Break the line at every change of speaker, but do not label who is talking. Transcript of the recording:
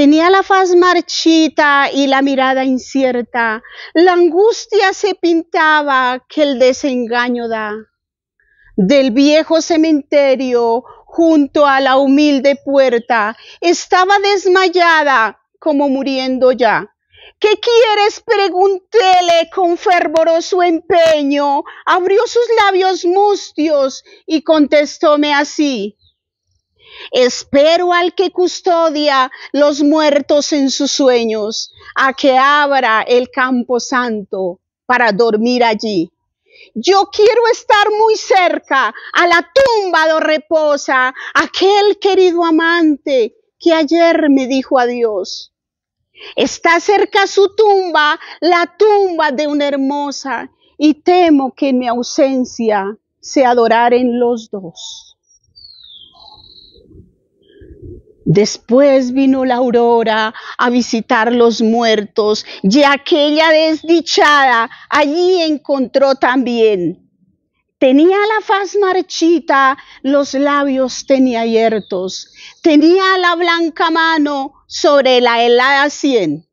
Tenía la faz marchita y la mirada incierta. La angustia se pintaba que el desengaño da. Del viejo cementerio, junto a la humilde puerta, estaba desmayada como muriendo ya. ¿Qué quieres? Preguntéle con fervoroso empeño. Abrió sus labios mustios y contestóme así. Espero al que custodia los muertos en sus sueños, a que abra el campo santo para dormir allí. Yo quiero estar muy cerca a la tumba donde reposa aquel querido amante que ayer me dijo adiós. Está cerca su tumba, la tumba de una hermosa, y temo que en mi ausencia se adoraren los dos. Después vino la aurora a visitar los muertos y aquella desdichada allí encontró también. Tenía la faz marchita, los labios tenía yertos, tenía la blanca mano sobre la helada sien.